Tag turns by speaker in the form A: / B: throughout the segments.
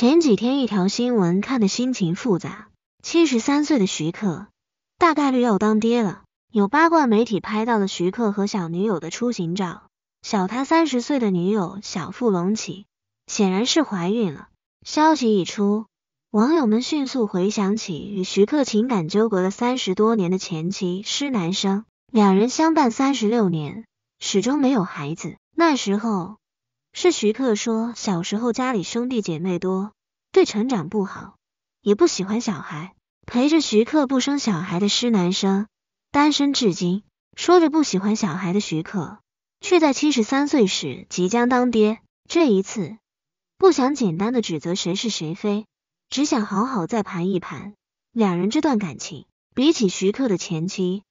A: 前几天一条新闻看得心情复杂，七十三岁的徐克大概率要当爹了。有八卦媒体拍到了徐克和小女友的出行照，小他三十岁的女友小腹隆起，显然是怀孕了。消息一出，网友们迅速回想起与徐克情感纠葛了三十多年的前妻施南生，两人相伴三十六年，始终没有孩子。那时候。是徐克说，小时候家里兄弟姐妹多，对成长不好，也不喜欢小孩。陪着徐克不生小孩的施南生，单身至今。说着不喜欢小孩的徐克，却在七十三岁时即将当爹。这一次，不想简单的指责谁是谁非，只想好好再盘一盘两人这段感情。比起徐克的前妻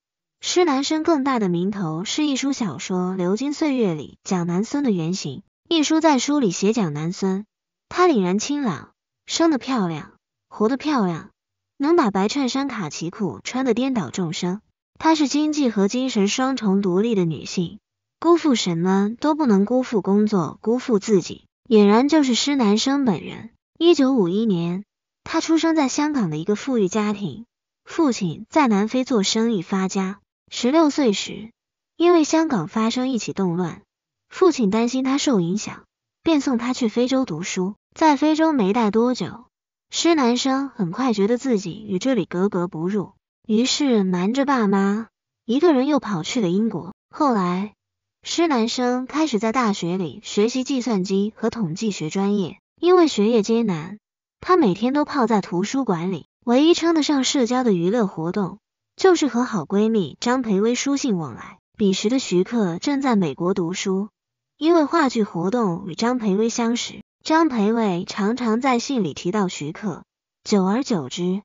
A: 施南生更大的名头是，一出小说《流金岁月》里蒋南孙的原型。一书在书里写蒋南孙，他凛然清朗，生得漂亮，活得漂亮，能把白衬衫卡其裤穿得颠倒众生。她是经济和精神双重独立的女性，辜负什么都不能辜负工作，辜负自己，俨然就是施南生本人。一九五一年，她出生在香港的一个富裕家庭，父亲在南非做生意发家。十六岁时，因为香港发生一起动乱。父亲担心他受影响，便送他去非洲读书。在非洲没待多久，施南生很快觉得自己与这里格格不入，于是瞒着爸妈，一个人又跑去了英国。后来，施南生开始在大学里学习计算机和统计学专业。因为学业艰难，他每天都泡在图书馆里。唯一称得上社交的娱乐活动，就是和好闺蜜张培薇书信往来。彼时的徐克正在美国读书。因为话剧活动与张培威相识，张培威常常在信里提到徐克，久而久之，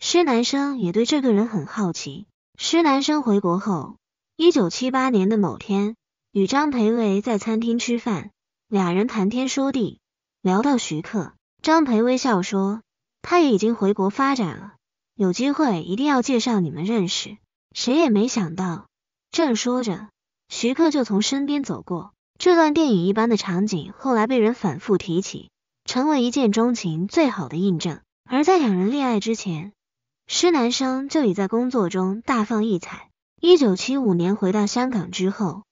A: 施南生也对这个人很好奇。施南生回国后，一九七八年的某天，与张培威在餐厅吃饭，俩人谈天说地，聊到徐克，张培微笑说：“他也已经回国发展了，有机会一定要介绍你们认识。”谁也没想到，正说着，徐克就从身边走过。这段电影一般的场景后来被人反复提起，成为一见钟情最好的印证。而在两人恋爱之前，施南生就已在工作中大放异彩。一九七五年回到香港之后，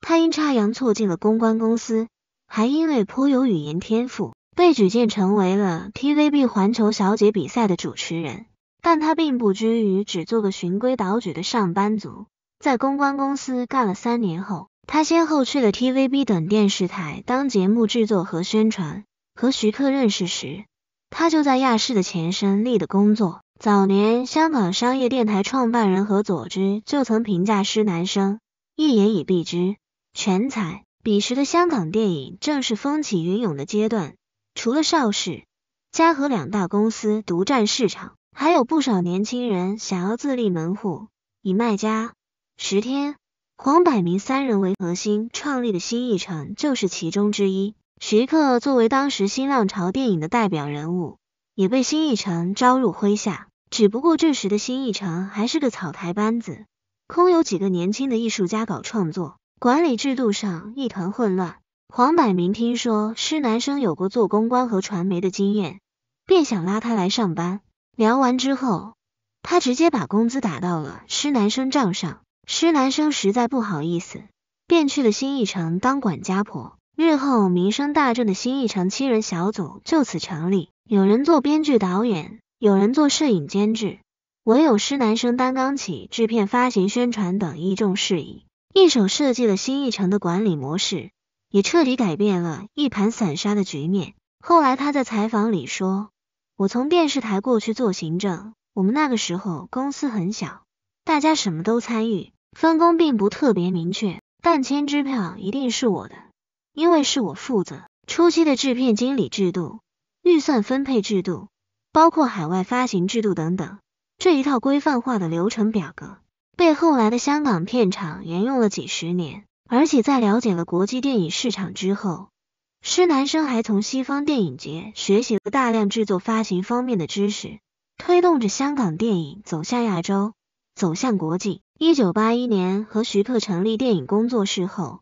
A: 他阴差阳错进了公关公司，还因为颇有语言天赋，被举荐成为了 TVB 环球小姐比赛的主持人。但他并不拘于只做个循规蹈矩的上班族，在公关公司干了三年后。他先后去了 TVB 等电视台当节目制作和宣传。和徐克认识时，他就在亚视的前身立的工作。早年，香港商业电台创办人何佐之就曾评价施南生，一言以蔽之，全才。彼时的香港电影正是风起云涌的阶段，除了邵氏、嘉禾两大公司独占市场，还有不少年轻人想要自立门户，以卖家。十天。黄百鸣三人为核心创立的新艺城就是其中之一。徐克作为当时新浪潮电影的代表人物，也被新艺城招入麾下。只不过这时的新艺城还是个草台班子，空有几个年轻的艺术家搞创作，管理制度上一团混乱。黄百鸣听说施南生有过做公关和传媒的经验，便想拉他来上班。聊完之后，他直接把工资打到了施南生账上。施南生实在不好意思，便去了新义城当管家婆。日后名声大振的新义城七人小组就此成立，有人做编剧导演，有人做摄影监制，唯有施南生担纲起制片、发行、宣传等一众事宜，一手设计了新义城的管理模式，也彻底改变了一盘散沙的局面。后来他在采访里说：“我从电视台过去做行政，我们那个时候公司很小。”大家什么都参与，分工并不特别明确，但签支票一定是我的，因为是我负责。初期的制片经理制度、预算分配制度，包括海外发行制度等等，这一套规范化的流程表格，被后来的香港片场沿用了几十年。而且在了解了国际电影市场之后，施南生还从西方电影节学习了大量制作发行方面的知识，推动着香港电影走向亚洲。走向国际。一九八一年和徐克成立电影工作室后，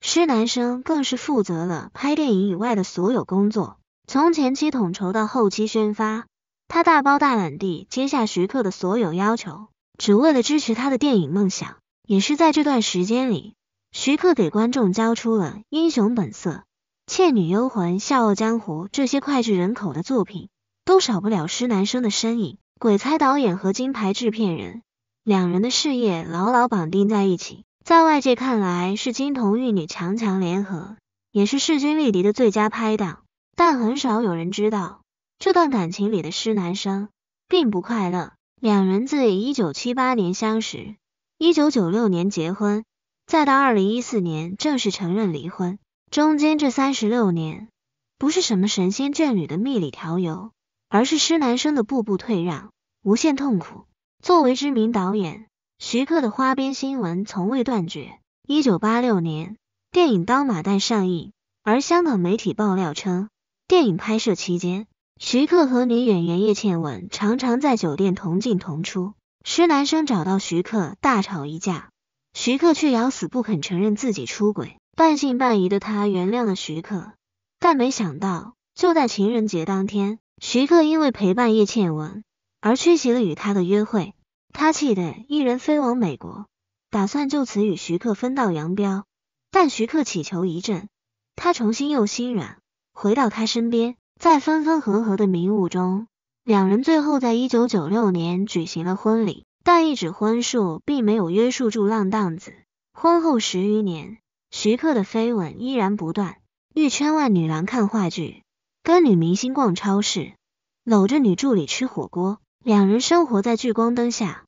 A: 施南生更是负责了拍电影以外的所有工作，从前期统筹到后期宣发，他大包大揽地接下徐克的所有要求，只为了支持他的电影梦想。也是在这段时间里，徐克给观众交出了《英雄本色》《倩女幽魂》《笑傲江湖》这些脍炙人口的作品，都少不了施南生的身影。鬼才导演和金牌制片人。两人的事业牢牢绑定在一起，在外界看来是金童玉女强强联合，也是势均力敌的最佳拍档。但很少有人知道，这段感情里的施南生并不快乐。两人自一九七八年相识，一九九六年结婚，再到二零一四年正式承认离婚，中间这三十六年，不是什么神仙眷侣的蜜里调油，而是施南生的步步退让，无限痛苦。作为知名导演，徐克的花边新闻从未断绝。一九八六年，电影《刀马旦》上映，而香港媒体爆料称，电影拍摄期间，徐克和女演员叶倩文常常在酒店同进同出。施南生找到徐克大吵一架，徐克却咬死不肯承认自己出轨。半信半疑的他原谅了徐克，但没想到，就在情人节当天，徐克因为陪伴叶倩文而缺席了与他的约会。他气得一人飞往美国，打算就此与徐克分道扬镳。但徐克乞求一阵，他重新又心软，回到他身边。在分分合合的迷雾中，两人最后在一九九六年举行了婚礼。但一纸婚书并没有约束住浪荡子。婚后十余年，徐克的绯闻依然不断：遇圈外女郎看话剧，跟女明星逛超市，搂着女助理吃火锅。两人生活在聚光灯下。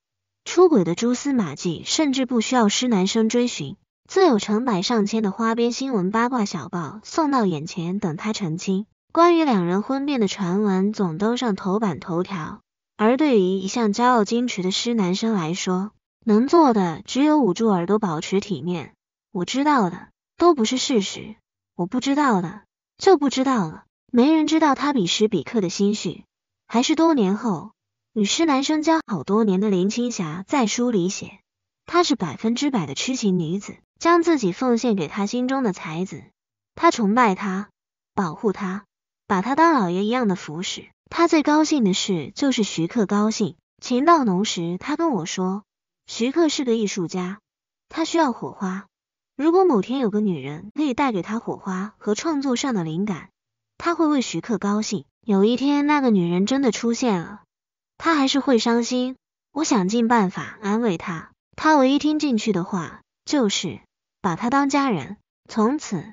A: 出轨的蛛丝马迹，甚至不需要施南生追寻，自有成百上千的花边新闻、八卦小报送到眼前等他澄清。关于两人婚变的传闻总登上头版头条。而对于一向骄傲矜持的施南生来说，能做的只有捂住耳朵，保持体面。我知道的都不是事实，我不知道的就不知道了。没人知道他彼时彼刻的心绪，还是多年后。与师男生交好多年的林青霞在书里写，她是百分之百的痴情女子，将自己奉献给她心中的才子。她崇拜他，保护他，把他当老爷一样的服侍。她最高兴的事就是徐克高兴。情到浓时，她跟我说，徐克是个艺术家，他需要火花。如果某天有个女人可以带给他火花和创作上的灵感，他会为徐克高兴。有一天，那个女人真的出现了。他还是会伤心，我想尽办法安慰他。他唯一听进去的话，就是把他当家人。从此，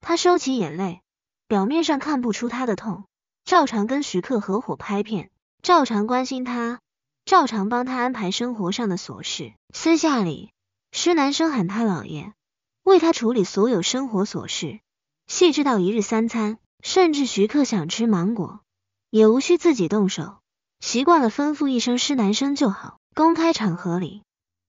A: 他收起眼泪，表面上看不出他的痛，照常跟徐克合伙拍片，照常关心他，照常帮他安排生活上的琐事。私下里，施南生喊他姥爷，为他处理所有生活琐事，细致到一日三餐，甚至徐克想吃芒果，也无需自己动手。习惯了吩咐一声施南生就好，公开场合里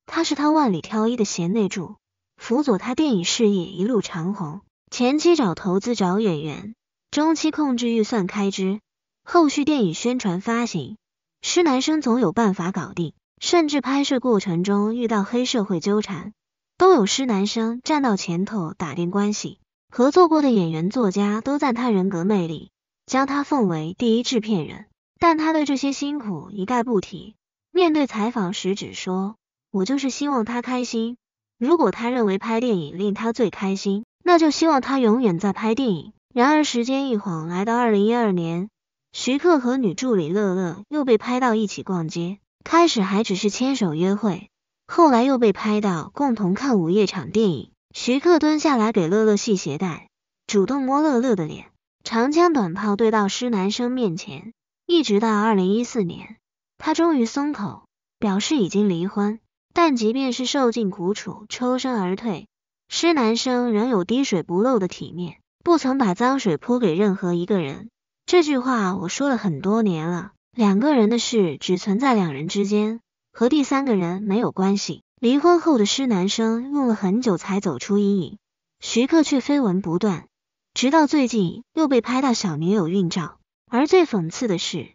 A: 他是他万里挑一的贤内助，辅佐他电影事业一路长虹。前期找投资找演员，中期控制预算开支，后续电影宣传发行，施南生总有办法搞定。甚至拍摄过程中遇到黑社会纠缠，都有施南生站到前头打定关系。合作过的演员作家都赞叹人格魅力，将他奉为第一制片人。但他对这些辛苦一概不提。面对采访时，只说：“我就是希望他开心。如果他认为拍电影令他最开心，那就希望他永远在拍电影。”然而时间一晃，来到二零一二年，徐克和女助理乐乐又被拍到一起逛街。开始还只是牵手约会，后来又被拍到共同看午夜场电影。徐克蹲下来给乐乐系鞋带，主动摸乐乐的脸，长枪短炮对到施南生面前。一直到二零一四年，他终于松口，表示已经离婚。但即便是受尽苦楚，抽身而退，施南生仍有滴水不漏的体面，不曾把脏水泼给任何一个人。这句话我说了很多年了，两个人的事只存在两人之间，和第三个人没有关系。离婚后的施南生用了很久才走出阴影，徐克却绯闻不断，直到最近又被拍到小女友孕照。而最讽刺的是，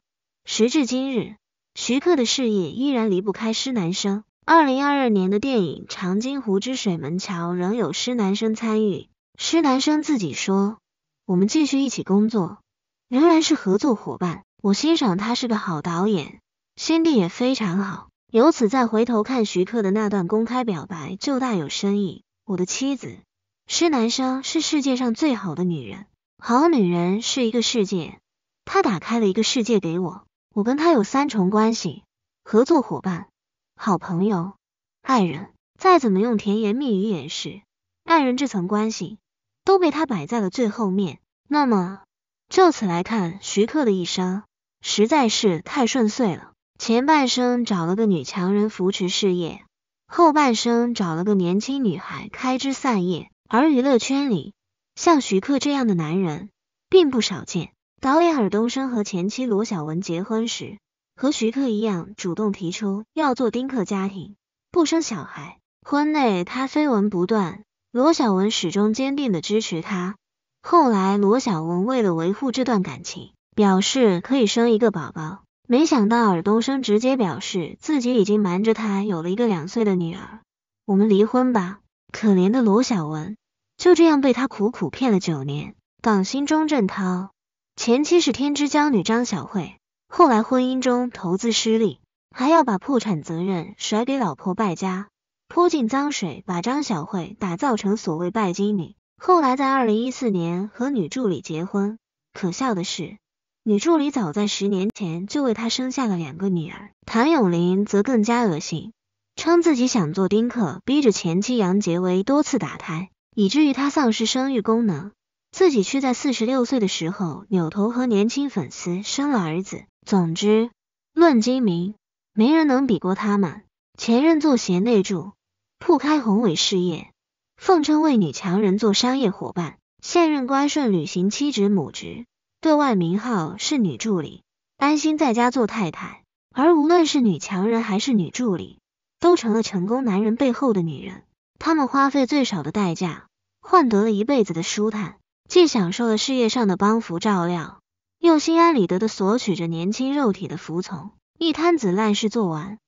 A: 时至今日，徐克的事业依然离不开施南生。二零二二年的电影《长津湖之水门桥》仍有施南生参与。施南生自己说：“我们继续一起工作，仍然是合作伙伴。我欣赏他是个好导演，心地也非常好。”由此再回头看徐克的那段公开表白，就大有深意：“我的妻子施南生是世界上最好的女人，好女人是一个世界。”他打开了一个世界给我，我跟他有三重关系：合作伙伴、好朋友、爱人。再怎么用甜言蜜语掩饰，爱人这层关系都被他摆在了最后面。那么，就此来看，徐克的一生实在是太顺遂了。前半生找了个女强人扶持事业，后半生找了个年轻女孩开枝散叶。而娱乐圈里像徐克这样的男人并不少见。导演尔冬升和前妻罗小文结婚时，和徐克一样主动提出要做丁克家庭，不生小孩。婚内他绯闻不断，罗小文始终坚定的支持他。后来罗小文为了维护这段感情，表示可以生一个宝宝，没想到尔冬升直接表示自己已经瞒着他有了一个两岁的女儿。我们离婚吧！可怜的罗小文就这样被他苦苦骗了九年。港星钟镇涛。前妻是天之娇女张小慧，后来婚姻中投资失利，还要把破产责任甩给老婆败家，泼尽脏水，把张小慧打造成所谓拜金女。后来在二零一四年和女助理结婚，可笑的是，女助理早在十年前就为他生下了两个女儿。谭咏麟则更加恶心，称自己想做丁克，逼着前妻杨洁薇多次打胎，以至于他丧失生育功能。自己却在四十六岁的时候扭头和年轻粉丝生了儿子。总之，论精明，没人能比过他们。前任做贤内助，铺开宏伟事业，奉称为女强人做商业伙伴；现任乖顺履行妻职母职，对外名号是女助理，安心在家做太太。而无论是女强人还是女助理，都成了成功男人背后的女人。她们花费最少的代价，换得了一辈子的舒坦。既享受了事业上的帮扶照料，又心安理得的索取着年轻肉体的服从，一摊子烂事做完，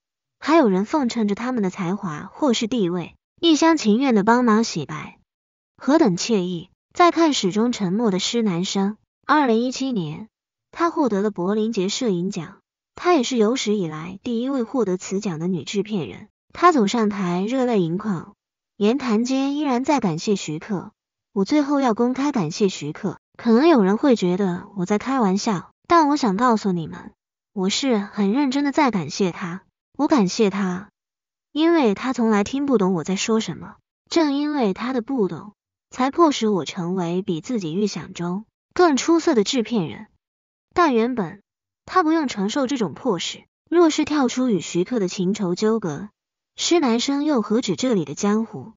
A: 还有人奉承着他们的才华或是地位，一厢情愿的帮忙洗白，何等惬意！再看始终沉默的施南生，二零一七年，他获得了柏林节摄影奖，他也是有史以来第一位获得此奖的女制片人。他走上台，热泪盈眶，言谈间依然在感谢徐克。我最后要公开感谢徐克，可能有人会觉得我在开玩笑，但我想告诉你们，我是很认真的在感谢他。我感谢他，因为他从来听不懂我在说什么，正因为他的不懂，才迫使我成为比自己预想中更出色的制片人。但原本他不用承受这种迫使，若是跳出与徐克的情仇纠葛，施南生又何止这里的江湖？